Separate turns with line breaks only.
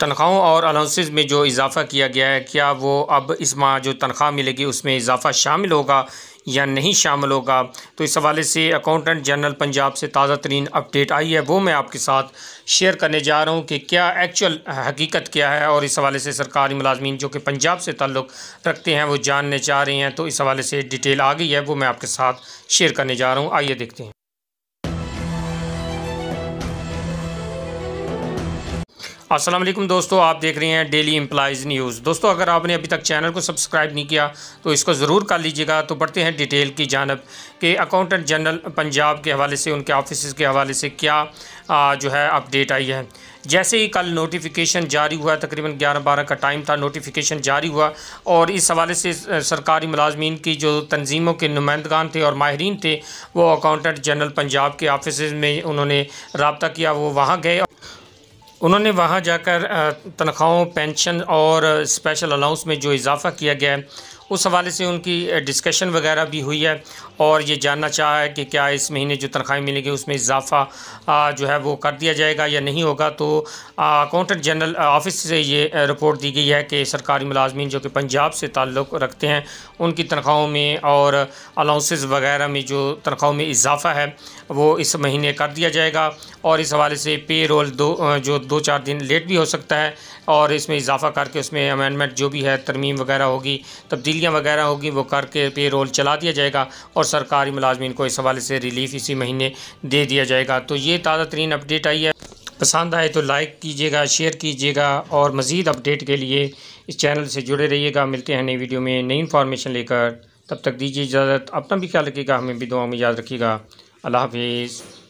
तनख्वाहों और अलाउंसेज में जो इजाफ़ा किया गया है क्या वो अब इस माह जो तनख्वाह मिलेगी उसमें इजाफ़ा शामिल होगा या नहीं शामिल होगा तो इस हवाले से अकाउंटेंट जनरल पंजाब से ताज़ा तरीन अपडेट आई है वो मैं आपके साथ शेयर करने जा रहा हूँ कि क्या एक्चुअल हकीकत क्या है और इस हवाले से सरकारी मुलाजमी जो कि पंजाब से ताल्लुक़ रखते हैं वो जानने चाह रहे हैं तो इस हवाले से डिटेल आ गई है वो मैं आपके साथ शेयर करने जा रहा हूँ आइए देखते हैं अस्सलाम वालेकुम दोस्तों आप देख रहे हैं डेली एम्प्लाइज़ न्यूज़ दोस्तों अगर आपने अभी तक चैनल को सब्सक्राइब नहीं किया तो इसको ज़रूर कर लीजिएगा तो बढ़ते हैं डिटेल की जानब कि अकाउंटेंट जनरल पंजाब के हवाले से उनके ऑफिस के हवाले से क्या आ, जो है अपडेट आई है जैसे ही कल नोटिफिकेशन जारी हुआ तकरीबन ग्यारह बारह का टाइम था नोटिफिकेशन जारी हुआ और इस हवाले से सरकारी मुलाजमीन की जो तनजीमों के नुमाइंदगान थे और माहरीन थे वो अकाउंटेंट जनरल पंजाब के ऑफिस में उन्होंने रबता किया वो वहाँ गए उन्होंने वहाँ जाकर तनख्वाहों पेंशन और स्पेशल अलाउंस में जो इजाफ़ा किया गया है उस हवाले से उनकी डिस्कशन वगैरह भी हुई है और ये जानना चाह है कि क्या इस महीने जो तनख्वाही मिलेगी उसमें इजाफा जो है वो कर दिया जाएगा या नहीं होगा तो अकाउंटेंट जनरल ऑफिस से ये रिपोर्ट दी गई है कि सरकारी मुलाजमन जो कि पंजाब से ताल्लुक़ रखते हैं उनकी तनख्वाहों में और अलाउंस वगैरह में जो तनख्वाहों में इजाफा है वो इस महीने कर दिया जाएगा और इस हवाले से पे रोल दो जो दो चार दिन लेट भी हो सकता है और इसमें इजाफा करके उसमें अमेंडमेंट जो भी है तरमीम वगैरह होगी तब्दीली तब्दीलियाँ वगैरह होगी वो करके पे रोल चला दिया जाएगा और सरकारी मुलाजमन को इस हवाले से रिलीफ इसी महीने दे दिया जाएगा तो ये ताज़ा तरीन अपडेट आई है पसंद आए तो लाइक कीजिएगा शेयर कीजिएगा और मज़ीद अपडेट के लिए इस चैनल से जुड़े रहिएगा मिलते हैं नई वीडियो में नई इन्फॉर्मेशन लेकर तब तक दीजिए इजाज़त अपना भी ख्याल रखिएगा हमें भी दुआ में याद रखिएगा अल्लाह हाफिज़